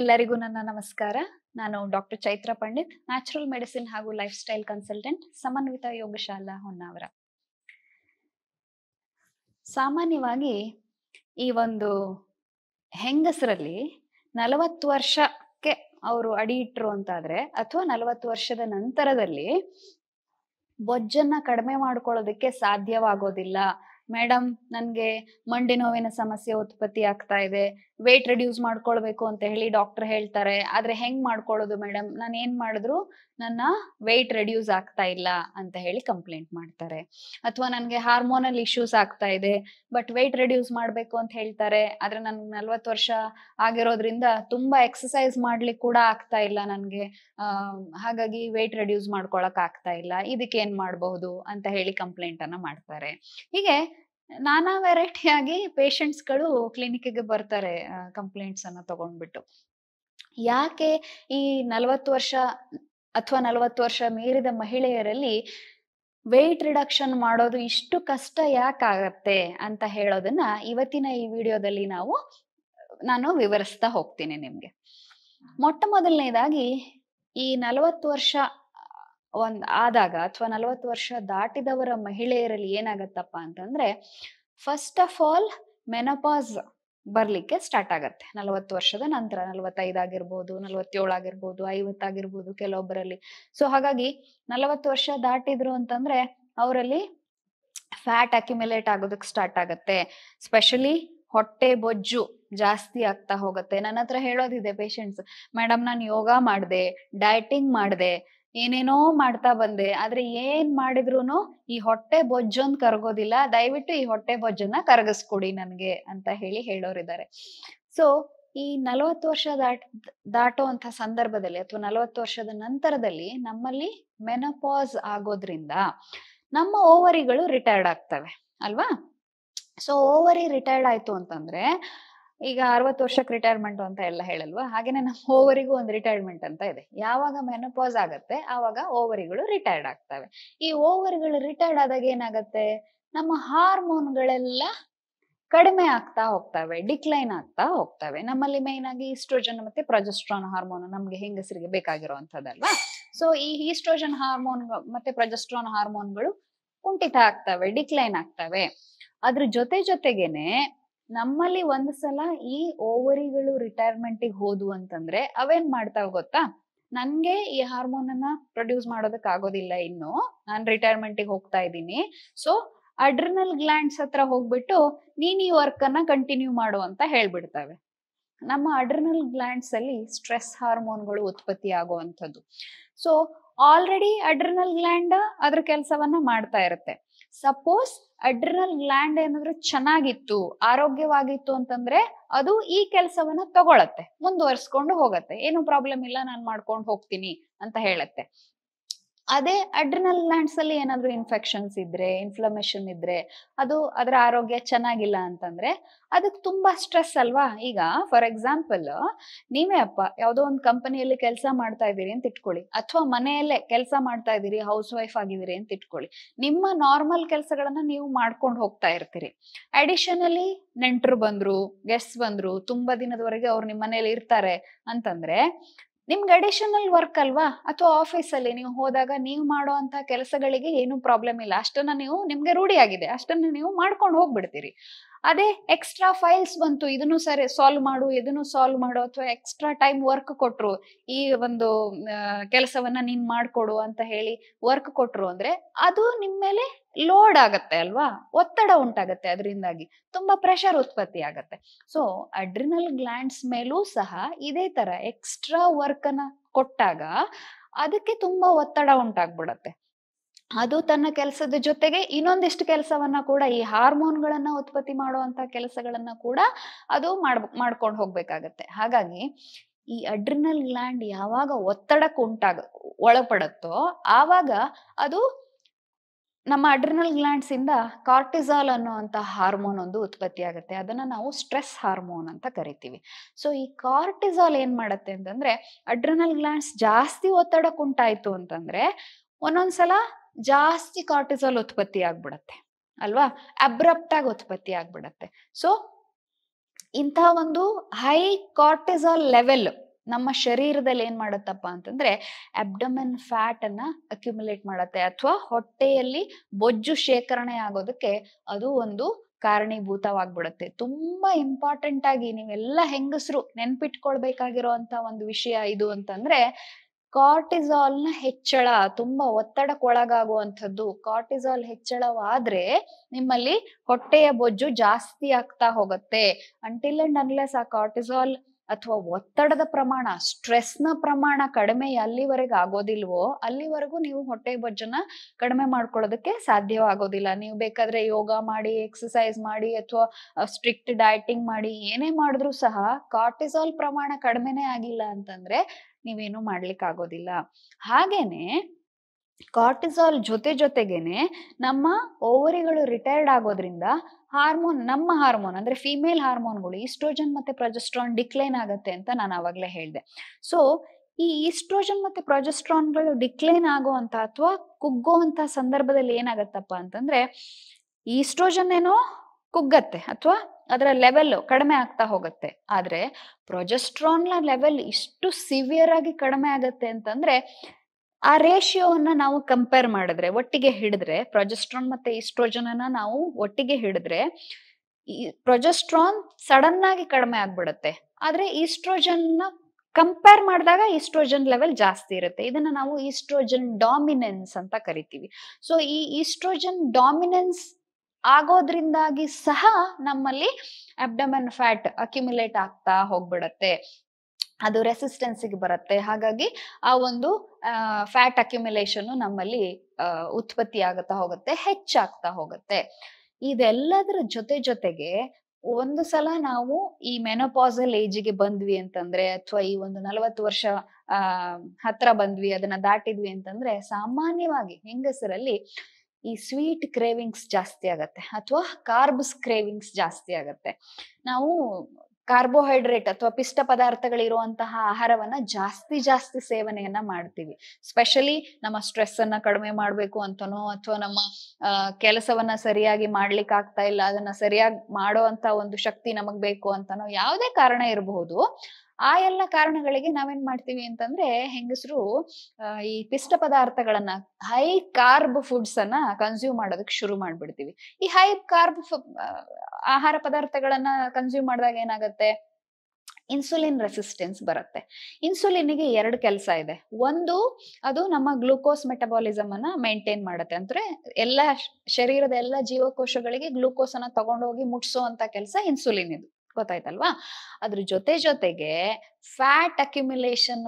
ಎಲ್ಲರಿಗೂ ನನ್ನ ನಮಸ್ಕಾರ ನಾನು doctor Chaitra Pandit natural medicine ಹಾಗೂ lifestyle consultant Samanvita Yogashala Honnavar ಸಾಮಾನ್ಯವಾಗಿ ಈ ಒಂದು ಹೆಂಗಸರಲ್ಲಿ ನಲವತ್ತು ವರ್ಷಕ್ಕೆ ಅವರು ಅಡಿ ಇಟ್ಟರು ಅಂತಾದ್ರೆ ಅಥವಾ ನಲವತ್ತು ವರ್ಷದ ನಂತರದಲ್ಲಿ ಬೊಜ್ಜನ್ನ ಕಡಿಮೆ ಮಾಡ್ಕೊಳ್ಳೋದಕ್ಕೆ ಸಾಧ್ಯವಾಗೋದಿಲ್ಲ ಮೇಡಮ್ ನನ್ಗೆ ಮಂಡಿ ನೋವಿನ ಸಮಸ್ಯೆ ಉತ್ಪತ್ತಿ ಆಗ್ತಾ ಇದೆ ವೇಟ್ ರೆಡ್ಯೂಸ್ ಮಾಡ್ಕೊಳ್ಬೇಕು ಅಂತ ಹೇಳಿ ಡಾಕ್ಟರ್ ಹೇಳ್ತಾರೆ ಆದ್ರೆ ಹೆಂಗ್ ಮಾಡ್ಕೊಳ್ಳೋದು ಮೇಡಮ್ ನಾನ್ ಏನ್ ಮಾಡಿದ್ರು ನನ್ನ ವೆಯ್ಟ್ ರೆಡ್ಯೂಸ್ ಆಗ್ತಾ ಇಲ್ಲ ಅಂತ ಹೇಳಿ ಕಂಪ್ಲೇಂಟ್ ಮಾಡ್ತಾರೆ ಅಥವಾ ನನಗೆ ಹಾರ್ಮೋನಲ್ ಇಶ್ಯೂಸ್ ಆಗ್ತಾ ಇದೆ ಬಟ್ ವೇಟ್ ರೆಡ್ಯೂಸ್ ಮಾಡ್ಬೇಕು ಅಂತ ಹೇಳ್ತಾರೆ ಆದ್ರೆ ನನ್ಗೆ ನಲ್ವತ್ತು ವರ್ಷ ಆಗಿರೋದ್ರಿಂದ ತುಂಬಾ ಎಕ್ಸಸೈಸ್ ಮಾಡ್ಲಿಕ್ಕೆ ಕೂಡ ಆಗ್ತಾ ಇಲ್ಲ ನನಗೆ ಹಾಗಾಗಿ ವೇಟ್ ರೆಡ್ಯೂಸ್ ಮಾಡ್ಕೊಳಕ್ ಆಗ್ತಾ ಇಲ್ಲ ಇದಕ್ಕೆ ಏನ್ ಮಾಡಬಹುದು ಅಂತ ಹೇಳಿ ಕಂಪ್ಲೇಂಟ್ ಅನ್ನ ಮಾಡ್ತಾರೆ ಹೀಗೆ ನಾನಾ ವೆರೈಟಿಯಾಗಿ ಕ್ಲಿನಿಕ್ ಗೆ ಬರ್ತಾರೆ ಕಂಪ್ಲೇಂಟ್ಸ್ ಅನ್ನ ತಗೊಂಡ್ಬಿಟ್ಟು ಯಾಕೆ ಈ ನಲವತ್ತು ವರ್ಷ ಅಥವಾ ನಲವತ್ತು ವರ್ಷ ಮೀರಿದ ಮಹಿಳೆಯರಲ್ಲಿ ವೆಯ್ಟ್ ರಿಡಕ್ಷನ್ ಮಾಡೋದು ಇಷ್ಟು ಕಷ್ಟ ಯಾಕಾಗತ್ತೆ ಅಂತ ಹೇಳೋದನ್ನ ಇವತ್ತಿನ ಈ ವಿಡಿಯೋದಲ್ಲಿ ನಾವು ನಾನು ವಿವರಿಸ್ತಾ ಹೋಗ್ತೀನಿ ನಿಮ್ಗೆ ಮೊಟ್ಟ ಮೊದಲನೇದಾಗಿ ಈ ನಲವತ್ತು ವರ್ಷ ಒಂದ್ ಆದಾಗ ಅಥವಾ ನಲವತ್ತು ವರ್ಷ ದಾಟಿದವರ ಮಹಿಳೆಯರಲ್ಲಿ ಏನಾಗತ್ತಪ್ಪ ಅಂತಂದ್ರೆ ಫಸ್ಟ್ ಆಫ್ ಆಲ್ ಮೆನಪಾಸ್ ಬರ್ಲಿಕ್ಕೆ ಸ್ಟಾರ್ಟ್ ಆಗತ್ತೆ ನಲವತ್ತು ವರ್ಷದ ನಂತರ ನಲವತ್ತೈದಾಗಿರ್ಬೋದು ನಲವತ್ತೇಳಾಗಿರ್ಬೋದು ಆಗಿರ್ಬೋದು ಐವತ್ತಾಗಿರ್ಬೋದು ಕೆಲವೊಬ್ಬರಲ್ಲಿ ಸೊ ಹಾಗಾಗಿ ನಲವತ್ತು ವರ್ಷ ದಾಟಿದ್ರು ಅಂತಂದ್ರೆ ಅವರಲ್ಲಿ ಫ್ಯಾಟ್ ಅಕ್ಯುಮುಲೇಟ್ ಆಗೋದಕ್ಕೆ ಸ್ಟಾರ್ಟ್ ಆಗತ್ತೆ ಸ್ಪೆಷಲಿ ಹೊಟ್ಟೆ ಬೊಜ್ಜು ಜಾಸ್ತಿ ಆಗ್ತಾ ಹೋಗುತ್ತೆ ನನ್ನ ಹತ್ರ ಹೇಳೋದಿದೆ ಪೇಶೆಂಟ್ಸ್ ಮೇಡಮ್ ನಾನು ಯೋಗ ಮಾಡಿದೆ ಡಯಟಿಂಗ್ ಮಾಡಿದೆ ಏನೇನೋ ಮಾಡ್ತಾ ಬಂದೆ ಆದ್ರೆ ಏನ್ ಮಾಡಿದ್ರು ಈ ಹೊಟ್ಟೆ ಬೊಜ್ಜೊಂದ್ ಕರಗೋದಿಲ್ಲ ದಯವಿಟ್ಟು ಈ ಹೊಟ್ಟೆ ಬೊಜ್ಜನ್ನ ಕರಗಿಸ್ಕೊಡಿ ನನ್ಗೆ ಅಂತ ಹೇಳಿ ಹೇಳೋರಿದ್ದಾರೆ ಸೊ ಈ ನಲವತ್ತು ವರ್ಷ ದಾಟ್ ಅಂತ ಸಂದರ್ಭದಲ್ಲಿ ಅಥವಾ ನಲವತ್ತು ವರ್ಷದ ನಂತರದಲ್ಲಿ ನಮ್ಮಲ್ಲಿ ಮೆನಪಾಸ್ ಆಗೋದ್ರಿಂದ ನಮ್ಮ ಓವರಿಗಳು ರಿಟೈರ್ಡ್ ಆಗ್ತವೆ ಅಲ್ವಾ ಸೊ ಓವರಿ ರಿಟೈರ್ಡ್ ಆಯ್ತು ಅಂತಂದ್ರೆ ಈಗ ಅರವತ್ತು ವರ್ಷಕ್ಕೆ ರಿಟೈರ್ಮೆಂಟ್ ಅಂತ ಎಲ್ಲ ಹೇಳಲ್ವಾ ಹಾಗೇನೆ ನಮ್ಮ ಓವರಿಗೂ ಒಂದು ರಿಟೈರ್ಮೆಂಟ್ ಅಂತ ಇದೆ ಯಾವಾಗ ಮೆನೋಪಾಸ್ ಆಗತ್ತೆ ಆವಾಗ ಓವರಿಗಳು ರಿಟೈರ್ಡ್ ಆಗ್ತವೆ ಈ ಓವರಿಗಳು ರಿಟೈರ್ಡ್ ಆದಾಗ ಏನಾಗುತ್ತೆ ನಮ್ಮ ಹಾರ್ಮೋನ್ಗಳೆಲ್ಲ ಕಡಿಮೆ ಆಗ್ತಾ ಹೋಗ್ತವೆ ಡಿಕ್ಲೈನ್ ಆಗ್ತಾ ಹೋಗ್ತವೆ ನಮ್ಮಲ್ಲಿ ಮೇನ್ ಆಗಿ ಈಸ್ಟ್ರೋಜನ್ ಮತ್ತೆ ಪ್ರೊಜೆಸ್ಟ್ರಾನ್ ಹಾರ್ಮೋನ್ ನಮ್ಗೆ ಹೆಂಗಸರಿಗೆ ಬೇಕಾಗಿರುವಂತದಲ್ವಾ ಸೊ ಈ ಈಸ್ಟ್ರೋಜನ್ ಹಾರ್ಮೋನ್ ಮತ್ತೆ ಪ್ರೊಜೆಸ್ಟ್ರಾನ್ ಹಾರ್ಮೋನ್ಗಳು ಕುಂಠಿತ ಆಗ್ತವೆ ಡಿಕ್ಲೈನ್ ಆಗ್ತವೆ ಅದ್ರ ಜೊತೆ ಜೊತೆಗೇನೆ ನಮ್ಮಲ್ಲಿ ಒಂದ್ ಸಲ ಈ ಓವರಿಗಳು ರಿಟೈರ್ಮೆಂಟ್ ಹೋದ್ವು ಅಂತಂದ್ರೆ ಅವೇನ್ ಮಾಡ್ತಾವ ಗೊತ್ತಾ ನನ್ಗೆ ಈ ಹಾರ್ಮೋನ್ ಅನ್ನ ಪ್ರೊಡ್ಯೂಸ್ ಮಾಡೋದಕ್ ಆಗೋದಿಲ್ಲ ಇನ್ನು ನಾನ್ ರಿಟೈರ್ಮೆಂಟ್ ಹೋಗ್ತಾ ಇದ್ದೀನಿ ಸೊ ಅಡ್ರಿನಲ್ ಗ್ಲ್ಯಾಂಡ್ಸ್ ಹತ್ರ ಹೋಗ್ಬಿಟ್ಟು ನೀನ್ ಈ ವರ್ಕ್ ಅನ್ನ ಕಂಟಿನ್ಯೂ ಮಾಡು ಅಂತ ಹೇಳ್ಬಿಡ್ತಾವೆ ನಮ್ಮ ಅಡ್ರಿನಲ್ ಗ್ಲ್ಯಾಂಡ್ಸ್ ಅಲ್ಲಿ ಸ್ಟ್ರೆಸ್ ಹಾರ್ಮೋನ್ಗಳು ಉತ್ಪತ್ತಿ ಆಗುವಂಥದ್ದು ಸೊ ಆಲ್ರೆಡಿ ಅಡ್ರಿನಲ್ ಗ್ಲ್ಯಾಂಡ್ ಅದ್ರ ಕೆಲಸವನ್ನ ಮಾಡ್ತಾ ಇರುತ್ತೆ ಸಪೋಸ್ ಅಡ್ರಿನಲ್ ಗ್ಲ್ಯಾಂಡ್ ಏನಾದ್ರು ಚೆನ್ನಾಗಿತ್ತು ಆರೋಗ್ಯವಾಗಿತ್ತು ಅಂತಂದ್ರೆ ಅದು ಈ ಕೆಲಸವನ್ನ ತಗೊಳತ್ತೆ ಮುಂದುವರ್ಸ್ಕೊಂಡು ಹೋಗತ್ತೆ ಏನು ಪ್ರಾಬ್ಲಮ್ ಇಲ್ಲ ನಾನು ಮಾಡ್ಕೊಂಡು ಹೋಗ್ತೀನಿ ಅಂತ ಹೇಳತ್ತೆ ಅದೇ ಅಡ್ರಿನಲ್ ಲ್ಯಾಂಡ್ಸ್ ಅಲ್ಲಿ ಏನಾದ್ರು ಇನ್ಫೆಕ್ಷನ್ಸ್ ಇದ್ರೆ ಇನ್ಫ್ಲಮೇಷನ್ ಇದ್ರೆ ಅದು ಅದರ ಆರೋಗ್ಯ ಚೆನ್ನಾಗಿಲ್ಲ ಅಂತಂದ್ರೆ ಅದಕ್ಕೆ ತುಂಬಾ ಸ್ಟ್ರೆಸ್ ಅಲ್ವಾ ಈಗ ಫಾರ್ ಎಕ್ಸಾಂಪಲ್ ನೀವೇ ಅಪ್ಪ ಯಾವುದೋ ಒಂದು ಕಂಪನಿಯಲ್ಲಿ ಕೆಲಸ ಮಾಡ್ತಾ ಇದೀರಿ ಅಂತ ಇಟ್ಕೊಳ್ಳಿ ಅಥವಾ ಮನೆಯಲ್ಲೇ ಕೆಲಸ ಮಾಡ್ತಾ ಇದ್ದೀರಿ ಹೌಸ್ ವೈಫ್ ಆಗಿದ್ದೀರಿ ಅಂತ ಇಟ್ಕೊಳ್ಳಿ ನಿಮ್ಮ ನಾರ್ಮಲ್ ಕೆಲಸಗಳನ್ನ ನೀವು ಮಾಡ್ಕೊಂಡು ಹೋಗ್ತಾ ಇರ್ತೀರಿ ಅಡಿಷನಲಿ ನೆಂಟರು ಬಂದ್ರು ಗೆಸ್ಟ್ ಬಂದ್ರು ತುಂಬಾ ದಿನದವರೆಗೆ ಅವ್ರು ನಿಮ್ಮ ಮನೇಲಿ ಇರ್ತಾರೆ ಅಂತಂದ್ರೆ ನಿಮ್ಗೆ ಅಡಿಷನಲ್ ವರ್ಕ್ ಅಲ್ವಾ ಅಥವಾ ಆಫೀಸಲ್ಲಿ ನೀವು ಹೋದಾಗ ನೀವು ಮಾಡೋ ಅಂತ ಕೆಲಸಗಳಿಗೆ ಏನು ಪ್ರಾಬ್ಲಮ್ ಇಲ್ಲ ಅಷ್ಟನ್ನ ನೀವು ನಿಮ್ಗೆ ರೂಢಿಯಾಗಿದೆ ಆಗಿದೆ ಅಷ್ಟನ್ನ ನೀವು ಮಾಡ್ಕೊಂಡು ಹೋಗ್ಬಿಡ್ತೀರಿ ಅದೇ ಎಕ್ಸ್ಟ್ರಾ ಫೈಲ್ಸ್ ಬಂತು ಇದನ್ನು ಸರಿ ಸಾಲ್ವ್ ಮಾಡು ಇದನ್ನು ಸಾಲ್ವ್ ಮಾಡು ಅಥವಾ ಎಕ್ಸ್ಟ್ರಾ ಟೈಮ್ ವರ್ಕ್ ಕೊಟ್ಟರು ಈ ಒಂದು ಕೆಲಸವನ್ನ ನೀನ್ ಮಾಡಿಕೊಡು ಅಂತ ಹೇಳಿ ವರ್ಕ್ ಕೊಟ್ಟರು ಅಂದ್ರೆ ಅದು ನಿಮ್ಮ ಮೇಲೆ ಲೋಡ್ ಆಗತ್ತೆ ಅಲ್ವಾ ಒತ್ತಡ ಉಂಟಾಗತ್ತೆ ಅದರಿಂದಾಗಿ ತುಂಬಾ ಪ್ರೆಷರ್ ಉತ್ಪತ್ತಿ ಆಗತ್ತೆ ಸೊ ಅಡ್ರಿನಲ್ ಗ್ಲ್ಯಾಂಡ್ಸ್ ಮೇಲೂ ಸಹ ಇದೇ ತರ ಎಕ್ಸ್ಟ್ರಾ ವರ್ಕ್ ಅನ್ನ ಕೊಟ್ಟಾಗ ಅದಕ್ಕೆ ತುಂಬಾ ಒತ್ತಡ ಉಂಟಾಗ್ಬಿಡತ್ತೆ ಅದು ತನ್ನ ಕೆಲಸದ ಜೊತೆಗೆ ಇನ್ನೊಂದಿಷ್ಟು ಕೆಲಸವನ್ನ ಕೂಡ ಈ ಹಾರ್ಮೋನ್ಗಳನ್ನ ಉತ್ಪತ್ತಿ ಮಾಡುವಂತ ಕೆಲಸಗಳನ್ನ ಕೂಡ ಅದು ಮಾಡ್ ಮಾಡ್ಕೊಂಡು ಹೋಗ್ಬೇಕಾಗತ್ತೆ ಹಾಗಾಗಿ ಈ ಅಡ್ರಿನಲ್ ಗ್ಲ್ಯಾಂಡ್ ಯಾವಾಗ ಒತ್ತಡಕ್ಕೆ ಉಂಟಾಗ ಒಳಪಡುತ್ತೋ ಆವಾಗ ಅದು ನಮ್ಮ ಅಡ್ರಿನಲ್ ಗ್ಲ್ಯಾಂಡ್ಸ್ ಇಂದ ಕಾರ್ಟಿಸಾಲ್ ಅನ್ನುವಂತ ಹಾರ್ಮೋನ್ ಒಂದು ಉತ್ಪತ್ತಿ ಆಗುತ್ತೆ ಅದನ್ನ ನಾವು ಸ್ಟ್ರೆಸ್ ಹಾರ್ಮೋನ್ ಅಂತ ಕರಿತೀವಿ ಸೊ ಈ ಕಾರ್ಟಿಸಾಲ್ ಏನ್ ಮಾಡುತ್ತೆ ಅಂತಂದ್ರೆ ಅಡ್ರಿನಲ್ ಗ್ಲ್ಯಾಂಡ್ಸ್ ಜಾಸ್ತಿ ಒತ್ತಡಕ್ಕೆ ಉಂಟಾಯ್ತು ಅಂತಂದ್ರೆ ಒಂದೊಂದ್ಸಲ ಜಾಸ್ತಿ ಕಾರ್ಟಿಸಾಲ್ ಉತ್ಪತ್ತಿ ಆಗ್ಬಿಡತ್ತೆ ಅಲ್ವಾ ಅಬ್ರಪ್ಟ್ ಆಗಿ ಉತ್ಪತ್ತಿ ಆಗ್ಬಿಡತ್ತೆ ಸೊ ಇಂತಹ ಒಂದು ಹೈ ಕಾರ್ಟಿಸಾಲ್ ಲೆವೆಲ್ ನಮ್ಮ ಶರೀರದಲ್ಲಿ ಏನ್ ಮಾಡುತ್ತಪ್ಪ ಅಂತಂದ್ರೆ ಅಬ್ಡಮನ್ ಫ್ಯಾಟ್ ಅನ್ನ ಅಕ್ಯುಮುಲೇಟ್ ಮಾಡತ್ತೆ ಅಥವಾ ಹೊಟ್ಟೆಯಲ್ಲಿ ಬೊಜ್ಜು ಶೇಖರಣೆ ಆಗೋದಕ್ಕೆ ಅದು ಒಂದು ಕಾರಣೀಭೂತವಾಗ್ಬಿಡತ್ತೆ ತುಂಬಾ ಇಂಪಾರ್ಟೆಂಟ್ ಆಗಿ ನೀವೆಲ್ಲ ಹೆಂಗಸರು ನೆನ್ಪಿಟ್ಕೊಳ್ಬೇಕಾಗಿರೋ ಅಂತ ಒಂದು ವಿಷಯ ಇದು ಅಂತಂದ್ರೆ ಕಾರ್ಟಿಸಾಲ್ ನ ಹೆಚ್ಚಳ ತುಂಬಾ ಒತ್ತಡಕ್ಕೊಳಗಾಗುವಂಥದ್ದು ಕಾರ್ಟಿಸಾಲ್ ಹೆಚ್ಚಳವಾದ್ರೆ ನಿಮ್ಮಲ್ಲಿ ಹೊಟ್ಟೆಯ ಬೊಜ್ಜು ಜಾಸ್ತಿ ಆಗ್ತಾ ಹೋಗುತ್ತೆ ಅಂಟಿಲ್ ಅಂಡ್ ಅನ್ಲೆಸ್ ಆ ಕಾರ್ಟಿಸಾಲ್ ಅಥವಾ ಒತ್ತಡದ ಪ್ರಮಾಣ ಸ್ಟ್ರೆಸ್ ನ ಪ್ರಮಾಣ ಕಡಿಮೆ ಅಲ್ಲಿವರೆಗೆ ಆಗೋದಿಲ್ವೋ ಅಲ್ಲಿವರೆಗೂ ನೀವು ಹೊಟ್ಟೆ ಬೊಜ್ಜನ್ನ ಕಡಿಮೆ ಮಾಡ್ಕೊಳ್ಳೋದಕ್ಕೆ ಸಾಧ್ಯವಾಗೋದಿಲ್ಲ ನೀವು ಬೇಕಾದ್ರೆ ಯೋಗ ಮಾಡಿ ಎಕ್ಸಸೈಸ್ ಮಾಡಿ ಅಥವಾ ಸ್ಟ್ರಿಕ್ಟ್ ಡಯಟಿಂಗ್ ಮಾಡಿ ಏನೇ ಮಾಡಿದ್ರು ಸಹ ಕಾರ್ಟಿಸಾಲ್ ಪ್ರಮಾಣ ಕಡಿಮೆನೇ ಆಗಿಲ್ಲ ಅಂತಂದ್ರೆ ನೀವೇನು ಮಾಡ್ಲಿಕ್ಕೆ ಆಗೋದಿಲ್ಲ ಹಾಗೇನೆ ಕಾರ್ಟಿಸಾಲ್ ಜೊತೆ ಜೊತೆಗೇನೆ ನಮ್ಮ ಓವರಿಗಳು ರಿಟೈರ್ಡ್ ಆಗೋದ್ರಿಂದ ಹಾರ್ಮೋನ್ ನಮ್ಮ ಹಾರ್ಮೋನ್ ಅಂದ್ರೆ ಫಿಮೇಲ್ ಹಾರ್ಮೋನ್ಗಳು ಈಸ್ಟ್ರೋಜನ್ ಮತ್ತೆ ಪ್ರೊಜೆಸ್ಟ್ರಾನ್ ಡಿಕ್ಲೈನ್ ಆಗುತ್ತೆ ಅಂತ ನಾನು ಅವಾಗಲೇ ಹೇಳಿದೆ ಸೊ ಈ ಈಸ್ಟ್ರೋಜನ್ ಮತ್ತೆ ಪ್ರೊಜೆಸ್ಟ್ರಾನ್ಗಳು ಡಿಕ್ಲೈನ್ ಆಗುವಂತ ಅಥವಾ ಕುಗ್ಗುವಂತ ಸಂದರ್ಭದಲ್ಲಿ ಏನಾಗತ್ತಪ್ಪ ಅಂತಂದ್ರೆ ಈಸ್ಟ್ರೋಜನ್ ಏನೋ ಕುಗ್ಗತ್ತೆ ಅಥವಾ ಅದರ ಲೆವೆಲ್ ಕಡಿಮೆ ಆಗ್ತಾ ಹೋಗುತ್ತೆ ಆದ್ರೆ ಪ್ರೊಜೆಸ್ಟ್ರಾನ್ ಲೆವೆಲ್ ಇಷ್ಟು ಸಿವಿಯರ್ ಆಗಿ ಕಡಿಮೆ ಆಗುತ್ತೆ ಅಂತಂದ್ರೆ ಆ ರೇಷಿಯೋವನ್ನ ನಾವು ಕಂಪೇರ್ ಮಾಡಿದ್ರೆ ಒಟ್ಟಿಗೆ ಹಿಡಿದ್ರೆ ಪ್ರೊಜೆಸ್ಟ್ರಾನ್ ಮತ್ತೆ ಈಸ್ಟ್ರೋಜನನ್ನ ನಾವು ಒಟ್ಟಿಗೆ ಹಿಡಿದ್ರೆ ಈ ಪ್ರೊಜೆಸ್ಟ್ರಾನ್ ಸಡನ್ ಆಗಿ ಕಡಿಮೆ ಆಗ್ಬಿಡುತ್ತೆ ಆದ್ರೆ ಈಸ್ಟ್ರೋಜನ್ ನ ಕಂಪೇರ್ ಮಾಡಿದಾಗ ಈಸ್ಟ್ರೋಜನ್ ಲೆವೆಲ್ ಜಾಸ್ತಿ ಇರುತ್ತೆ ಇದನ್ನ ನಾವು ಈಸ್ಟ್ರೋಜನ್ ಡಾಮಿನೆನ್ಸ್ ಅಂತ ಕರಿತೀವಿ ಸೊ ಈ ಈಸ್ಟ್ರೋಜನ್ ಡಾಮಿನೆನ್ಸ್ ಆಗೋದ್ರಿಂದಾಗಿ ಸಹ ನಮ್ಮಲ್ಲಿ ಅಬ್ಡಮನ್ ಫ್ಯಾಟ್ ಅಕ್ಯುಮುಲೇಟ್ ಆಗ್ತಾ ಹೋಗ್ಬಿಡತ್ತೆ ಅದು ರೆಸಿಸ್ಟೆನ್ಸಿಗೆ ಬರುತ್ತೆ ಹಾಗಾಗಿ ಆ ಒಂದು ಫ್ಯಾಟ್ ಅಕ್ಯುಮುಲೇಷನ್ ನಮ್ಮಲ್ಲಿ ಉತ್ಪತ್ತಿ ಆಗುತ್ತಾ ಹೋಗುತ್ತೆ ಹೆಚ್ಚಾಗ್ತಾ ಹೋಗುತ್ತೆ ಇದೆಲ್ಲದರ ಜೊತೆ ಜೊತೆಗೆ ಒಂದು ಸಲ ನಾವು ಈ ಮೆನೋಪಾಸಲ್ ಏಜ್ಗೆ ಬಂದ್ವಿ ಅಂತಂದ್ರೆ ಅಥವಾ ಈ ಒಂದು ನಲವತ್ತು ವರ್ಷ ಹತ್ರ ಬಂದ್ವಿ ಅದನ್ನ ದಾಟಿದ್ವಿ ಅಂತಂದ್ರೆ ಸಾಮಾನ್ಯವಾಗಿ ಹೆಂಗಸರಲ್ಲಿ ಈ ಸ್ವೀಟ್ ಕ್ರೇವಿಂಗ್ಸ್ ಜಾಸ್ತಿ ಆಗತ್ತೆ ಅಥವಾ ಕಾರ್ಬ್ಸ್ ಕ್ರೇವಿಂಗ್ಸ್ ಜಾಸ್ತಿ ಆಗತ್ತೆ ನಾವು ಕಾರ್ಬೋಹೈಡ್ರೇಟ್ ಅಥವಾ ಪಿಷ್ಟ ಪದಾರ್ಥಗಳಿರುವಂತಹ ಆಹಾರವನ್ನ ಜಾಸ್ತಿ ಜಾಸ್ತಿ ಸೇವನೆಯನ್ನ ಮಾಡ್ತೀವಿ ಸ್ಪೆಷಲಿ ನಮ್ಮ ಸ್ಟ್ರೆಸ್ ಅನ್ನ ಕಡಿಮೆ ಮಾಡ್ಬೇಕು ಅಂತನೋ ಅಥವಾ ನಮ್ಮ ಕೆಲಸವನ್ನ ಸರಿಯಾಗಿ ಮಾಡ್ಲಿಕ್ಕೆ ಆಗ್ತಾ ಇಲ್ಲ ಅದನ್ನ ಸರಿಯಾಗಿ ಮಾಡೋ ಅಂತ ಒಂದು ಶಕ್ತಿ ನಮಗ್ ಬೇಕು ಅಂತನೋ ಯಾವುದೇ ಕಾರಣ ಇರಬಹುದು ಆ ಎಲ್ಲ ಕಾರಣಗಳಿಗೆ ನಾವೇನ್ ಮಾಡ್ತೀವಿ ಅಂತಂದ್ರೆ ಹೆಂಗಸರು ಈ ಪಿಷ್ಟ ಪದಾರ್ಥಗಳನ್ನ ಹೈ ಕಾರ್ಬ್ ಫುಡ್ಸ್ ಅನ್ನ ಕನ್ಸ್ಯೂಮ್ ಮಾಡೋದಕ್ಕೆ ಶುರು ಮಾಡ್ಬಿಡ್ತೀವಿ ಈ ಹೈ ಕಾರ್ಬ್ ಆಹಾರ ಪದಾರ್ಥಗಳನ್ನ ಕನ್ಸ್ಯೂಮ್ ಮಾಡಿದಾಗ ಏನಾಗುತ್ತೆ ಇನ್ಸುಲಿನ್ ರೆಸಿಸ್ಟೆನ್ಸ್ ಬರುತ್ತೆ ಇನ್ಸುಲಿನ್ಗೆ ಎರಡು ಕೆಲಸ ಇದೆ ಒಂದು ಅದು ನಮ್ಮ ಗ್ಲೂಕೋಸ್ ಮೆಟಬಾಲಿಸಮ್ ಅನ್ನ ಮೇಂಟೈನ್ ಮಾಡುತ್ತೆ ಅಂದ್ರೆ ಎಲ್ಲ ಶರೀರದ ಎಲ್ಲ ಜೀವಕೋಶಗಳಿಗೆ ಗ್ಲೂಕೋಸ್ ಅನ್ನ ತಗೊಂಡೋಗಿ ಮುಟ್ಸೋ ಅಂತ ಕೆಲಸ ಇನ್ಸುಲಿನ್ ಇದು ಗೊತ್ತಾಯ್ತಲ್ವಾ ಅದ್ರ ಜೊತೆ ಜೊತೆಗೆ ಫ್ಯಾಟ್ ಅಕ್ಯುಮುಲೇಷನ್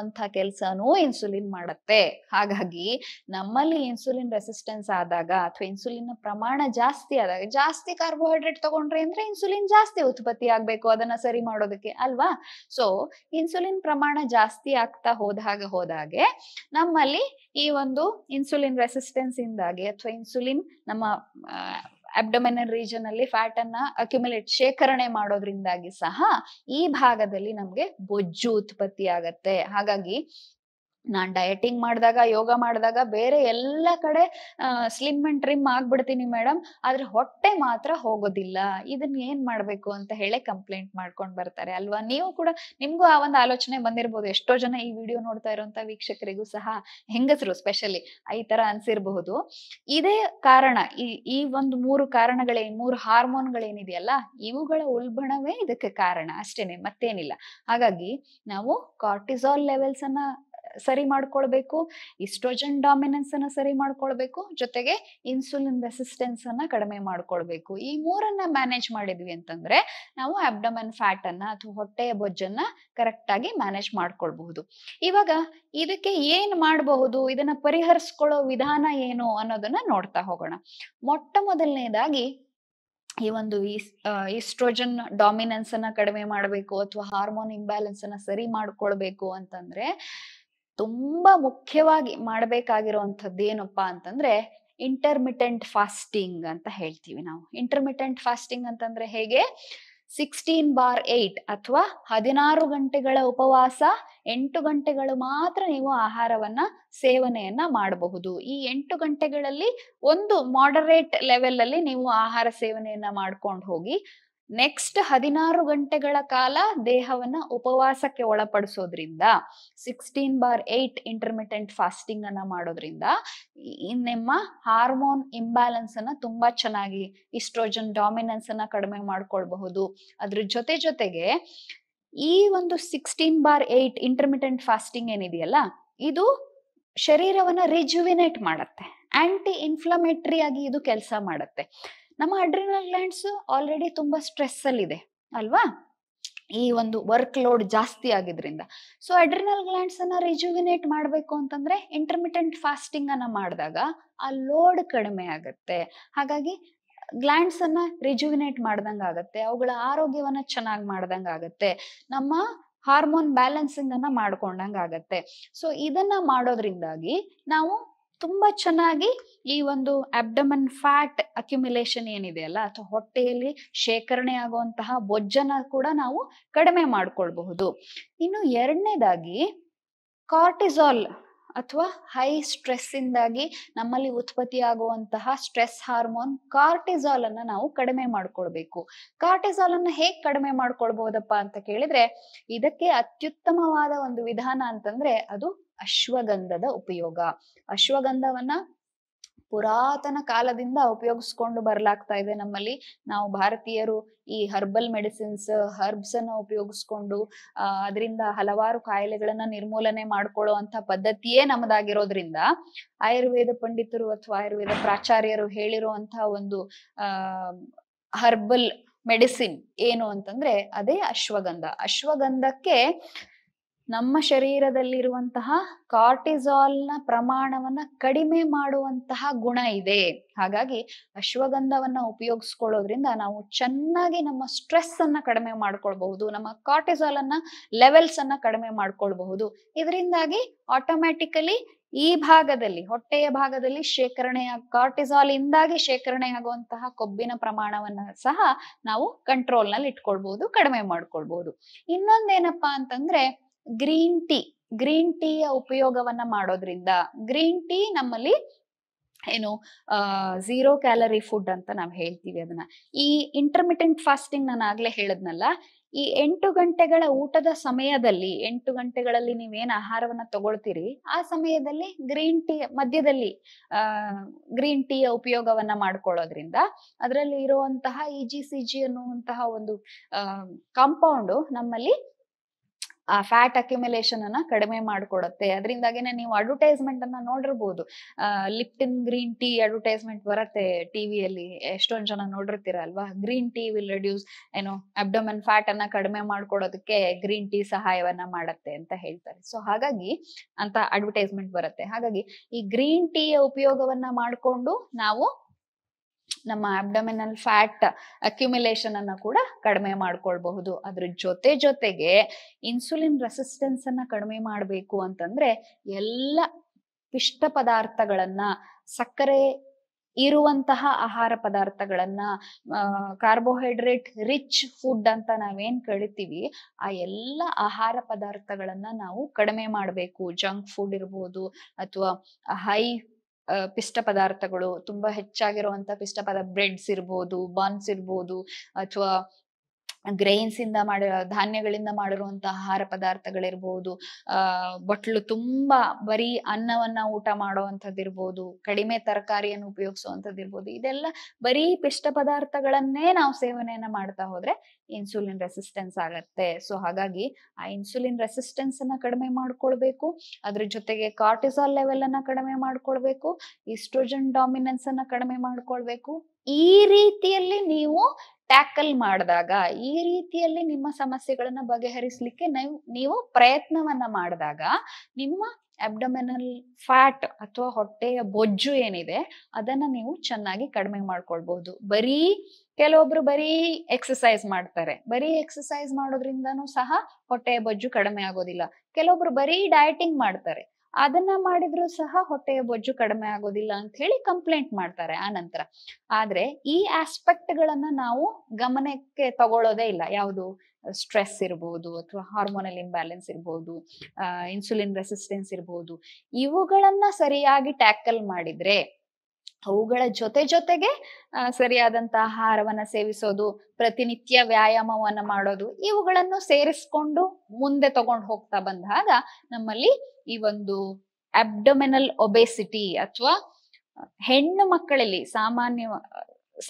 ಅಂತ ಕೆಲಸನೂ ಇನ್ಸುಲಿನ್ ಮಾಡುತ್ತೆ ಹಾಗಾಗಿ ನಮ್ಮಲ್ಲಿ ಇನ್ಸುಲಿನ್ ರೆಸಿಸ್ಟೆನ್ಸ್ ಆದಾಗ ಅಥವಾ ಇನ್ಸುಲಿನ್ ಪ್ರಮಾಣ ಜಾಸ್ತಿ ಆದಾಗ ಜಾಸ್ತಿ ಕಾರ್ಬೋಹೈಡ್ರೇಟ್ ತಗೊಂಡ್ರೆ ಅಂದ್ರೆ ಇನ್ಸುಲಿನ್ ಜಾಸ್ತಿ ಉತ್ಪತ್ತಿ ಆಗ್ಬೇಕು ಅದನ್ನ ಸರಿ ಮಾಡೋದಕ್ಕೆ ಅಲ್ವಾ ಸೊ ಇನ್ಸುಲಿನ್ ಪ್ರಮಾಣ ಜಾಸ್ತಿ ಆಗ್ತಾ ಹೋದಾಗ ಹೋದಾಗೆ ನಮ್ಮಲ್ಲಿ ಈ ಒಂದು ಇನ್ಸುಲಿನ್ ರೆಸಿಸ್ಟೆನ್ಸ್ ಇಂದಾಗಿ ಅಥವಾ ಇನ್ಸುಲಿನ್ ನಮ್ಮ ಅಬ್ಡಮಿನಲ್ ರೀಜನ್ ಅಲ್ಲಿ ಫ್ಯಾಟ್ ಅನ್ನ ಅಕ್ಯುಮುಲೇಟ್ ಶೇಖರಣೆ ಮಾಡೋದ್ರಿಂದಾಗಿ ಸಹ ಈ ಭಾಗದಲ್ಲಿ ನಮ್ಗೆ ಬೊಜ್ಜು ಉತ್ಪತ್ತಿ ಆಗತ್ತೆ ಹಾಗಾಗಿ ನಾನ್ ಡಯಟಿಂಗ್ ಮಾಡಿದಾಗ ಯೋಗ ಮಾಡಿದಾಗ ಬೇರೆ ಎಲ್ಲ ಕಡೆ ಸ್ಲಿಮ್ ಅಂಡ್ ಟ್ರಿಮ್ ಆಗ್ಬಿಡ್ತೀನಿ ಮೇಡಮ್ ಆದ್ರೆ ಹೊಟ್ಟೆ ಮಾತ್ರ ಹೋಗೋದಿಲ್ಲ ಇದನ್ನ ಏನ್ ಮಾಡ್ಬೇಕು ಅಂತ ಹೇಳಿ ಕಂಪ್ಲೇಂಟ್ ಮಾಡ್ಕೊಂಡ್ ಬರ್ತಾರೆ ಅಲ್ವಾ ನೀವು ಕೂಡ ನಿಮ್ಗೂ ಆ ಒಂದು ಆಲೋಚನೆ ಬಂದಿರಬಹುದು ಎಷ್ಟೋ ಜನ ಈ ವಿಡಿಯೋ ನೋಡ್ತಾ ಇರುವಂತ ವೀಕ್ಷಕರಿಗೂ ಸಹ ಹೆಂಗಸರು ಸ್ಪೆಷಲಿ ಈ ತರ ಅನ್ಸಿರಬಹುದು ಇದೇ ಕಾರಣ ಈ ಈ ಒಂದು ಮೂರು ಕಾರಣಗಳೇ ಮೂರು ಹಾರ್ಮೋನ್ಗಳೇನಿದೆಯಲ್ಲ ಇವುಗಳ ಉಲ್ಬಣವೇ ಇದಕ್ಕೆ ಕಾರಣ ಅಷ್ಟೇನೆ ಮತ್ತೇನಿಲ್ಲ ಹಾಗಾಗಿ ನಾವು ಕಾರ್ಟಿಸಾಲ್ ಲೆವೆಲ್ಸ್ ಅನ್ನ ಸರಿ ಮಾಡ್ಕೊಳ್ಬೇಕು ಇಸ್ಟ್ರೋಜನ್ ಡಾಮಿನೆನ್ಸ್ ಅನ್ನ ಸರಿ ಮಾಡ್ಕೊಳ್ಬೇಕು ಜೊತೆಗೆ ಇನ್ಸುಲಿನ್ ರೆಸಿಸ್ಟೆನ್ಸ್ ಅನ್ನ ಕಡಿಮೆ ಮಾಡ್ಕೊಳ್ಬೇಕು ಈ ಮೂರನ್ನ ಮ್ಯಾನೇಜ್ ಮಾಡಿದ್ವಿ ಅಂತಂದ್ರೆ ನಾವು ಅಬ್ಡಮನ್ ಫ್ಯಾಟ್ ಅನ್ನ ಅಥವಾ ಹೊಟ್ಟೆಯ ಬೊಜ್ಜನ್ನ ಕರೆಕ್ಟ್ ಆಗಿ ಮ್ಯಾನೇಜ್ ಮಾಡ್ಕೊಳ್ಬಹುದು ಇವಾಗ ಇದಕ್ಕೆ ಏನ್ ಮಾಡಬಹುದು ಇದನ್ನ ಪರಿಹರಿಸ್ಕೊಳ್ಳೋ ವಿಧಾನ ಏನು ಅನ್ನೋದನ್ನ ನೋಡ್ತಾ ಹೋಗೋಣ ಮೊಟ್ಟ ಮೊದಲನೇದಾಗಿ ಈ ಒಂದು ಈಸ್ಟ್ರೋಜನ್ ಡಾಮಿನೆನ್ಸ್ ಅನ್ನ ಕಡಿಮೆ ಮಾಡಬೇಕು ಅಥವಾ ಹಾರ್ಮೋನ್ ಇಂಬ್ಯಾಲೆನ್ಸ್ ಅನ್ನ ಸರಿ ಮಾಡ್ಕೊಳ್ಬೇಕು ಅಂತಂದ್ರೆ ತುಂಬಾ ಮುಖ್ಯವಾಗಿ ಮಾಡಬೇಕಾಗಿರುವಂಥದ್ದು ಏನಪ್ಪಾ ಅಂತಂದ್ರೆ ಇಂಟರ್ಮಿಟೆಂಟ್ ಫಾಸ್ಟಿಂಗ್ ಅಂತ ಹೇಳ್ತೀವಿ ನಾವು ಇಂಟರ್ಮಿಟೆಂಟ್ ಫಾಸ್ಟಿಂಗ್ ಅಂತಂದ್ರೆ ಹೇಗೆ ಸಿಕ್ಸ್ಟೀನ್ ಬಾರ್ ಏಟ್ ಅಥವಾ ಹದಿನಾರು ಗಂಟೆಗಳ ಉಪವಾಸ ಎಂಟು ಗಂಟೆಗಳು ಮಾತ್ರ ನೀವು ಆಹಾರವನ್ನ ಸೇವನೆಯನ್ನ ಮಾಡಬಹುದು ಈ ಎಂಟು ಗಂಟೆಗಳಲ್ಲಿ ಒಂದು ಮಾಡರೇಟ್ ಲೆವೆಲ್ ಅಲ್ಲಿ ನೀವು ಆಹಾರ ಸೇವನೆಯನ್ನ ಮಾಡ್ಕೊಂಡು ಹೋಗಿ ನೆಕ್ಸ್ಟ್ ಹದಿನಾರು ಗಂಟೆಗಳ ಕಾಲ ದೇಹವನ್ನ ಉಪವಾಸಕ್ಕೆ ಒಳಪಡಿಸೋದ್ರಿಂದ sixteen bar eight intermittent fasting ಅನ್ನ ಮಾಡೋದ್ರಿಂದ ನಿಮ್ಮ ಹಾರ್ಮೋನ್ ಇಂಬ್ಯಾಲೆನ್ಸ್ ಅನ್ನ ತುಂಬಾ ಚೆನ್ನಾಗಿ ಇಸ್ಟ್ರೋಜನ್ ಡಾಮಿನೆನ್ಸ್ ಅನ್ನ ಕಡಿಮೆ ಮಾಡ್ಕೊಳ್ಬಹುದು ಅದ್ರ ಜೊತೆ ಜೊತೆಗೆ ಈ ಒಂದು sixteen bar eight intermittent fasting ಏನಿದೆಯಲ್ಲ ಇದು ಶರೀರವನ್ನ ರಿಜುವಿನೇಟ್ ಮಾಡತ್ತೆ ಆಂಟಿ ಇನ್ಫ್ಲಮೇಟರಿ ಆಗಿ ಇದು ಕೆಲಸ ಮಾಡುತ್ತೆ ನಮ್ಮ ಅಡ್ರಿನಲ್ ಗ್ಲ್ಯಾಂಡ್ಸ್ ಆಲ್ರೆಡಿ ತುಂಬಾ ಸ್ಟ್ರೆಸ್ ಅಲ್ಲಿದೆ ಅಲ್ವಾ ಈ ಒಂದು ವರ್ಕ್ ಲೋಡ್ ಜಾಸ್ತಿ ಆಗಿದ್ರಿಂದ ಸೊ ಅಡ್ರಿನಲ್ ಗ್ಲ್ಯಾಂಡ್ಸ್ ಅನ್ನ ರಿಜುವಿನೇಟ್ ಮಾಡಬೇಕು ಅಂತಂದ್ರೆ ಇಂಟರ್ಮಿಟೆಂಟ್ ಫಾಸ್ಟಿಂಗ್ ಅನ್ನ ಮಾಡಿದಾಗ ಆ ಲೋಡ್ ಕಡಿಮೆ ಆಗುತ್ತೆ ಹಾಗಾಗಿ ಗ್ಲ್ಯಾಂಡ್ಸ್ ಅನ್ನ ರಿಜುವಿನೇಟ್ ಮಾಡ್ದಂಗ ಆಗತ್ತೆ ಅವುಗಳ ಆರೋಗ್ಯವನ್ನ ಚೆನ್ನಾಗಿ ಮಾಡ್ದಂಗ ಆಗತ್ತೆ ನಮ್ಮ ಹಾರ್ಮೋನ್ ಬ್ಯಾಲೆನ್ಸಿಂಗ್ ಅನ್ನ ಮಾಡ್ಕೊಂಡಂಗ ಆಗತ್ತೆ ಸೊ ಇದನ್ನ ಮಾಡೋದ್ರಿಂದಾಗಿ ನಾವು ತುಂಬಾ ಚೆನ್ನಾಗಿ ಈ ಒಂದು ಅಬ್ಡಮನ್ ಫ್ಯಾಟ್ ಅಕ್ಯುಮುಲೇಷನ್ ಏನಿದೆ ಅಲ್ಲ ಅಥವಾ ಹೊಟ್ಟೆಯಲ್ಲಿ ಶೇಖರಣೆ ಆಗುವಂತಹ ಬೊಜ್ಜನ ಕೂಡ ನಾವು ಕಡಿಮೆ ಮಾಡ್ಕೊಳ್ಬಹುದು ಇನ್ನು ಎರಡನೇದಾಗಿ ಕಾರ್ಟಿಸಾಲ್ ಅಥವಾ ಹೈ ಸ್ಟ್ರೆಸ್ ಇಂದಾಗಿ ನಮ್ಮಲ್ಲಿ ಉತ್ಪತ್ತಿಯಾಗುವಂತಹ ಸ್ಟ್ರೆಸ್ ಹಾರ್ಮೋನ್ ಕಾರ್ಟಿಸಾಲ್ ಅನ್ನ ನಾವು ಕಡಿಮೆ ಮಾಡ್ಕೊಳ್ಬೇಕು ಕಾರ್ಟಿಸಾಲ್ ಅನ್ನ ಹೇಗ್ ಕಡಿಮೆ ಮಾಡ್ಕೊಳ್ಬಹುದಪ್ಪ ಅಂತ ಕೇಳಿದ್ರೆ ಇದಕ್ಕೆ ಅತ್ಯುತ್ತಮವಾದ ಒಂದು ವಿಧಾನ ಅಂತಂದ್ರೆ ಅದು ಅಶ್ವಗಂಧದ ಉಪಯೋಗ ಅಶ್ವಗಂಧವನ್ನ ಪುರಾತನ ಕಾಲದಿಂದ ಉಪಯೋಗಿಸ್ಕೊಂಡು ಬರ್ಲಾಗ್ತಾ ಇದೆ ನಮ್ಮಲ್ಲಿ ನಾವು ಭಾರತೀಯರು ಈ ಹರ್ಬಲ್ ಮೆಡಿಸಿನ್ಸ್ ಹರ್ಬ್ಸ್ ಅನ್ನ ಉಪಯೋಗಿಸ್ಕೊಂಡು ಅದರಿಂದ ಹಲವಾರು ಕಾಯಿಲೆಗಳನ್ನ ನಿರ್ಮೂಲನೆ ಮಾಡ್ಕೊಳ್ಳೋ ಅಂತ ಪದ್ಧತಿಯೇ ನಮ್ದಾಗಿರೋದ್ರಿಂದ ಆಯುರ್ವೇದ ಪಂಡಿತರು ಅಥವಾ ಆಯುರ್ವೇದ ಪ್ರಾಚಾರ್ಯರು ಹೇಳಿರುವಂತಹ ಒಂದು ಆ ಹರ್ಬಲ್ ಮೆಡಿಸಿನ್ ಏನು ಅಂತಂದ್ರೆ ಅದೇ ಅಶ್ವಗಂಧ ಅಶ್ವಗಂಧಕ್ಕೆ ನಮ್ಮ ಶರೀರದಲ್ಲಿರುವಂತಹ ಕಾರ್ಟಿಸಾಲ್ನ ಪ್ರಮಾಣವನ್ನ ಕಡಿಮೆ ಮಾಡುವಂತಹ ಗುಣ ಇದೆ ಹಾಗಾಗಿ ಅಶ್ವಗಂಧವನ್ನ ಉಪಯೋಗಿಸ್ಕೊಳ್ಳೋದ್ರಿಂದ ನಾವು ಚೆನ್ನಾಗಿ ನಮ್ಮ ಸ್ಟ್ರೆಸ್ ಅನ್ನ ಕಡಿಮೆ ಮಾಡ್ಕೊಳ್ಬಹುದು ನಮ್ಮ ಕಾರ್ಟಿಸಾಲ್ ಅನ್ನ ಲೆವೆಲ್ಸ್ ಅನ್ನ ಕಡಿಮೆ ಮಾಡ್ಕೊಳ್ಬಹುದು ಇದರಿಂದಾಗಿ ಆಟೋಮ್ಯಾಟಿಕಲಿ ಈ ಭಾಗದಲ್ಲಿ ಹೊಟ್ಟೆಯ ಭಾಗದಲ್ಲಿ ಶೇಖರಣೆಯ ಕಾರ್ಟಿಸಾಲ್ ಇಂದಾಗಿ ಶೇಖರಣೆ ಆಗುವಂತಹ ಕೊಬ್ಬಿನ ಪ್ರಮಾಣವನ್ನ ಸಹ ನಾವು ಕಂಟ್ರೋಲ್ ನಲ್ಲಿ ಇಟ್ಕೊಳ್ಬಹುದು ಕಡಿಮೆ ಮಾಡ್ಕೊಳ್ಬಹುದು ಇನ್ನೊಂದೇನಪ್ಪಾ ಅಂತಂದ್ರೆ ಗ್ರೀನ್ ಟೀ ಗ್ರೀನ್ ಟೀಯ ಉಪಯೋಗವನ್ನ ಮಾಡೋದ್ರಿಂದ ಗ್ರೀನ್ ಟೀ ನಮ್ಮಲ್ಲಿ ಏನು ಝೀರೋ ಕ್ಯಾಲರಿ ಫುಡ್ ಅಂತ ನಾವು ಹೇಳ್ತೀವಿ ಅದನ್ನ ಈ ಇಂಟರ್ಮಿಟೆಂಟ್ ಫಾಸ್ಟಿಂಗ್ ನಾನು ಆಗ್ಲೇ ಹೇಳದ್ನಲ್ಲ ಈ ಎಂಟು ಗಂಟೆಗಳ ಊಟದ ಸಮಯದಲ್ಲಿ ಎಂಟು ಗಂಟೆಗಳಲ್ಲಿ ನೀವೇನು ಆಹಾರವನ್ನ ತಗೊಳ್ತೀರಿ ಆ ಸಮಯದಲ್ಲಿ ಗ್ರೀನ್ ಟೀ ಮಧ್ಯದಲ್ಲಿ ಗ್ರೀನ್ ಟೀಯ ಉಪಯೋಗವನ್ನ ಮಾಡ್ಕೊಳ್ಳೋದ್ರಿಂದ ಅದರಲ್ಲಿ ಇರುವಂತಹ ಇ ಜಿ ಸಿ ಜಿ ಅನ್ನುವಂತಹ ಒಂದು ಕಾಂಪೌಂಡ್ ನಮ್ಮಲ್ಲಿ ಆ ಫ್ಯಾಟ್ ಅಕ್ಯುಮಿಲೇಷನ್ ಅನ್ನ ಕಡಿಮೆ ಮಾಡಿಕೊಡುತ್ತೆ ಅದರಿಂದಾಗೇನೆ ನೀವು ಅಡ್ವರ್ಟೈಸ್ಮೆಂಟ್ ಅನ್ನ ನೋಡಿರ್ಬೋದು ಲಿಪ್ಟಿನ್ ಗ್ರೀನ್ ಟೀ ಅಡ್ವರ್ಟೈಸ್ಮೆಂಟ್ ಬರುತ್ತೆ ಟಿವಿಯಲ್ಲಿ ಎಷ್ಟೊಂದ್ ಜನ ನೋಡಿರ್ತೀರ ಅಲ್ವಾ ಗ್ರೀನ್ ಟೀ ವಿಲ್ ರೆಡ್ಯೂಸ್ ಏನೋ ಅಬ್ಡಮನ್ ಫ್ಯಾಟ್ ಅನ್ನ ಕಡಿಮೆ ಮಾಡ್ಕೊಡೋದಕ್ಕೆ ಗ್ರೀನ್ ಟೀ ಸಹಾಯವನ್ನ ಮಾಡುತ್ತೆ ಅಂತ ಹೇಳ್ತಾರೆ ಸೊ ಹಾಗಾಗಿ ಅಂತ ಅಡ್ವರ್ಟೈಸ್ಮೆಂಟ್ ಬರುತ್ತೆ ಹಾಗಾಗಿ ಈ ಗ್ರೀನ್ ಟೀಯ ಉಪಯೋಗವನ್ನ ಮಾಡಿಕೊಂಡು ನಾವು ನಮ್ಮ ಅಬ್ಡಮಿನಲ್ ಫ್ಯಾಟ್ ಅಕ್ಯುಮಿಲೇಷನ್ ಅನ್ನು ಕೂಡ ಕಡಿಮೆ ಮಾಡ್ಕೊಳ್ಬಹುದು ಅದ್ರ ಜೊತೆ ಜೊತೆಗೆ ಇನ್ಸುಲಿನ್ ರೆಸಿಸ್ಟೆನ್ಸ್ ಅನ್ನ ಕಡಿಮೆ ಮಾಡಬೇಕು ಅಂತಂದ್ರೆ ಎಲ್ಲ ಪಿಷ್ಟ ಪದಾರ್ಥಗಳನ್ನ ಸಕ್ಕರೆ ಇರುವಂತಹ ಆಹಾರ ಪದಾರ್ಥಗಳನ್ನ ಕಾರ್ಬೋಹೈಡ್ರೇಟ್ ರಿಚ್ ಫುಡ್ ಅಂತ ನಾವೇನ್ ಕಳಿತೀವಿ ಆ ಎಲ್ಲ ಆಹಾರ ಪದಾರ್ಥಗಳನ್ನ ನಾವು ಕಡಿಮೆ ಮಾಡಬೇಕು ಜಂಕ್ ಫುಡ್ ಇರ್ಬೋದು ಅಥವಾ ಹೈ ಪಿಷ್ಟ ಪದಾರ್ಥಗಳು ತುಂಬಾ ಹೆಚ್ಚಾಗಿರುವಂತಹ ಪಿಷ್ಟ ಪದ ಬ್ರೆಡ್ಸ್ ಇರ್ಬೋದು ಬನ್ಸ್ ಇರ್ಬೋದು ಅಥವಾ ಗ್ರೈನ್ಸ್ ಇಂದ ಮಾಡಿರೋ ಧಾನ್ಯಗಳಿಂದ ಮಾಡಿರುವಂತಹ ಆಹಾರ ಪದಾರ್ಥಗಳಿರ್ಬೋದು ಆ ಬಟ್ಲು ತುಂಬಾ ಬರೀ ಅನ್ನವನ್ನ ಊಟ ಇರ್ಬೋದು ಕಡಿಮೆ ತರಕಾರಿಯನ್ನು ಇರ್ಬೋದು ಇದೆಲ್ಲ ಬರೀ ಪಿಷ್ಟ ಪದಾರ್ಥಗಳನ್ನೇ ನಾವು ಸೇವನೆಯನ್ನ ಮಾಡ್ತಾ ಹೋದ್ರೆ ಇನ್ಸುಲಿನ್ ರೆಸಿಸ್ಟೆನ್ಸ್ ಆಗತ್ತೆ ಸೊ ಹಾಗಾಗಿ ಆ ಇನ್ಸುಲಿನ್ ರೆಸಿಸ್ಟೆನ್ಸ್ ಅನ್ನ ಕಡಿಮೆ ಮಾಡ್ಕೊಳ್ಬೇಕು ಅದ್ರ ಜೊತೆಗೆ ಕಾರ್ಟಿಸಾಲ್ ಲೆವೆಲ್ ಅನ್ನ ಕಡಿಮೆ ಮಾಡ್ಕೊಳ್ಬೇಕು ಇಸ್ಟ್ರೋಜನ್ ಡಾಮಿನೆನ್ಸ್ ಅನ್ನ ಕಡಿಮೆ ಮಾಡ್ಕೊಳ್ಬೇಕು ಈ ರೀತಿಯಲ್ಲಿ ನೀವು ಟ್ಯಾಕಲ್ ಮಾಡಿದಾಗ ಈ ರೀತಿಯಲ್ಲಿ ನಿಮ್ಮ ಸಮಸ್ಯೆಗಳನ್ನ ಬಗೆಹರಿಸಲಿಕ್ಕೆ ನೀವು ನೀವು ಪ್ರಯತ್ನವನ್ನ ಮಾಡಿದಾಗ ನಿಮ್ಮ ಅಬ್ಡಮಿನಲ್ ಫ್ಯಾಟ್ ಅಥವಾ ಹೊಟ್ಟೆಯ ಬೊಜ್ಜು ಏನಿದೆ ಅದನ್ನ ನೀವು ಚೆನ್ನಾಗಿ ಕಡಿಮೆ ಮಾಡ್ಕೊಳ್ಬಹುದು ಬರೀ ಕೆಲವೊಬ್ರು ಬರೀ ಎಕ್ಸಸೈಸ್ ಮಾಡ್ತಾರೆ ಬರೀ ಎಕ್ಸಸೈಸ್ ಮಾಡೋದ್ರಿಂದನೂ ಸಹ ಹೊಟ್ಟೆಯ ಬೊಜ್ಜು ಕಡಿಮೆ ಆಗೋದಿಲ್ಲ ಕೆಲವೊಬ್ರು ಬರೀ ಡಯಟಿಂಗ್ ಮಾಡ್ತಾರೆ ಅದನ್ನ ಮಾಡಿದ್ರು ಸಹ ಹೊಟ್ಟೆಯ ಬೊಜ್ಜು ಕಡಿಮೆ ಆಗೋದಿಲ್ಲ ಅಂತ ಹೇಳಿ ಕಂಪ್ಲೇಂಟ್ ಮಾಡ್ತಾರೆ ಆ ನಂತರ ಆದ್ರೆ ಈ ಆಸ್ಪೆಕ್ಟ್ ಗಳನ್ನ ನಾವು ಗಮನಕ್ಕೆ ತಗೊಳ್ಳೋದೇ ಇಲ್ಲ ಯಾವುದು ಸ್ಟ್ರೆಸ್ ಇರ್ಬೋದು ಅಥವಾ ಹಾರ್ಮೋನಲ್ ಇಂಬ್ಯಾಲೆನ್ಸ್ ಇರ್ಬೋದು ಇನ್ಸುಲಿನ್ ರೆಸಿಸ್ಟೆನ್ಸ್ ಇರ್ಬೋದು ಇವುಗಳನ್ನ ಸರಿಯಾಗಿ ಟ್ಯಾಕಲ್ ಮಾಡಿದ್ರೆ ಅವುಗಳ ಜೊತೆ ಜೊತೆಗೆ ಸರಿಯಾದಂತಹ ಆಹಾರವನ್ನ ಸೇವಿಸೋದು ಪ್ರತಿನಿತ್ಯ ವ್ಯಾಯಾಮವನ್ನ ಮಾಡೋದು ಇವುಗಳನ್ನು ಸೇರಿಸ್ಕೊಂಡು ಮುಂದೆ ತಗೊಂಡು ಹೋಗ್ತಾ ಬಂದಾಗ ನಮ್ಮಲ್ಲಿ ಈ ಒಂದು ಅಬ್ಡೊಮೆನಲ್ ಒಬೆಸಿಟಿ ಅಥವಾ ಹೆಣ್ಣು ಮಕ್ಕಳಲ್ಲಿ ಸಾಮಾನ್ಯ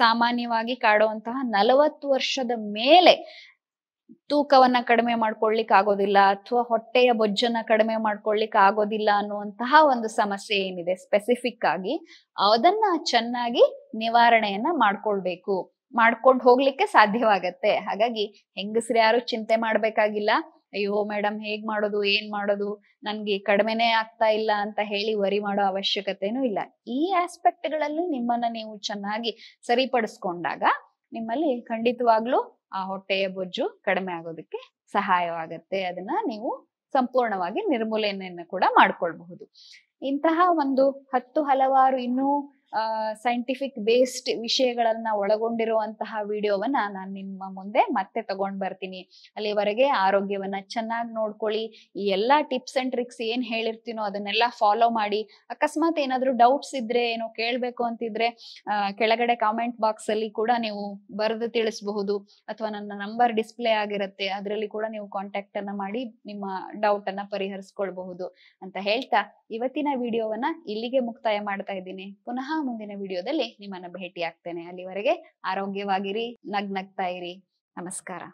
ಸಾಮಾನ್ಯವಾಗಿ ಕಾಡುವಂತಹ ನಲವತ್ತು ವರ್ಷದ ಮೇಲೆ ತೂಕವನ್ನ ಕಡಿಮೆ ಮಾಡ್ಕೊಳ್ಲಿಕ್ಕೆ ಆಗೋದಿಲ್ಲ ಅಥವಾ ಹೊಟ್ಟೆಯ ಬೊಜ್ಜನ್ನ ಕಡಿಮೆ ಮಾಡ್ಕೊಳ್ಲಿಕ್ಕೆ ಆಗೋದಿಲ್ಲ ಅನ್ನುವಂತಹ ಒಂದು ಸಮಸ್ಯೆ ಏನಿದೆ ಸ್ಪೆಸಿಫಿಕ್ ಆಗಿ ಅದನ್ನ ಚೆನ್ನಾಗಿ ನಿವಾರಣೆಯನ್ನ ಮಾಡ್ಕೊಳ್ಬೇಕು ಮಾಡ್ಕೊಂಡು ಹೋಗ್ಲಿಕ್ಕೆ ಸಾಧ್ಯವಾಗತ್ತೆ ಹಾಗಾಗಿ ಹೆಂಗಸ್ರು ಯಾರು ಚಿಂತೆ ಮಾಡ್ಬೇಕಾಗಿಲ್ಲ ಅಯ್ಯೋ ಮೇಡಮ್ ಹೇಗ್ ಮಾಡೋದು ಏನ್ ಮಾಡೋದು ನನ್ಗೆ ಕಡಿಮೆನೇ ಆಗ್ತಾ ಇಲ್ಲ ಅಂತ ಹೇಳಿ ವರಿ ಮಾಡೋ ಅವಶ್ಯಕತೆನೂ ಇಲ್ಲ ಈ ಆಸ್ಪೆಕ್ಟ್ಗಳಲ್ಲಿ ನಿಮ್ಮನ್ನ ನೀವು ಚೆನ್ನಾಗಿ ಸರಿಪಡಿಸ್ಕೊಂಡಾಗ ನಿಮ್ಮಲ್ಲಿ ಖಂಡಿತವಾಗ್ಲೂ ಆ ಹೊಟ್ಟೆಯ ಬೊಜ್ಜು ಕಡಿಮೆ ಆಗೋದಕ್ಕೆ ಸಹಾಯವಾಗತ್ತೆ ಅದನ್ನ ನೀವು ಸಂಪೂರ್ಣವಾಗಿ ನಿರ್ಮೂಲನೆಯನ್ನು ಕೂಡ ಮಾಡ್ಕೊಳ್ಬಹುದು ಇಂತಹ ಒಂದು ಹತ್ತು ಹಲವಾರು ಇನ್ನೂ ಸೈಂಟಿಫಿಕ್ ಬೇಸ್ಡ್ ವಿಷಯಗಳನ್ನ ಒಳಗೊಂಡಿರುವಂತಹ ವಿಡಿಯೋವನ್ನ ನಾನು ನಿಮ್ಮ ಮುಂದೆ ಮತ್ತೆ ತಗೊಂಡ್ ಬರ್ತೀನಿ ಅಲ್ಲಿವರೆಗೆ ಆರೋಗ್ಯವನ್ನ ಚೆನ್ನಾಗಿ ನೋಡ್ಕೊಳ್ಳಿ ಈ ಎಲ್ಲಾ ಟಿಪ್ಸ್ ಅಂಡ್ ಟ್ರಿಕ್ಸ್ ಏನ್ ಹೇಳಿರ್ತೀನೋ ಅದನ್ನೆಲ್ಲ ಫಾಲೋ ಮಾಡಿ ಅಕಸ್ಮಾತ್ ಏನಾದ್ರು ಡೌಟ್ಸ್ ಇದ್ರೆ ಏನೋ ಕೇಳ್ಬೇಕು ಅಂತಿದ್ರೆ ಕೆಳಗಡೆ ಕಾಮೆಂಟ್ ಬಾಕ್ಸ್ ಅಲ್ಲಿ ಕೂಡ ನೀವು ಬರೆದು ತಿಳಿಸಬಹುದು ಅಥವಾ ನನ್ನ ನಂಬರ್ ಡಿಸ್ಪ್ಲೇ ಆಗಿರುತ್ತೆ ಅದರಲ್ಲಿ ಕೂಡ ನೀವು ಕಾಂಟ್ಯಾಕ್ಟ್ ಅನ್ನ ಮಾಡಿ ನಿಮ್ಮ ಡೌಟ್ ಅನ್ನ ಪರಿಹರಿಸ್ಕೊಳ್ಬಹುದು ಅಂತ ಹೇಳ್ತಾ ಇವತ್ತಿನ ವಿಡಿಯೋವನ್ನ ಇಲ್ಲಿಗೆ ಮುಕ್ತಾಯ ಮಾಡ್ತಾ ಇದ್ದೀನಿ ಪುನಃ ಮುಂದಿನ ವಿಡಿಯೋದಲ್ಲಿ ನಿಮ್ಮನ್ನ ಭೇಟಿ ಆಗ್ತೇನೆ ಅಲ್ಲಿವರೆಗೆ ಆರೋಗ್ಯವಾಗಿರಿ ನಗ್ನಗ್ತಾ ಇರಿ ನಮಸ್ಕಾರ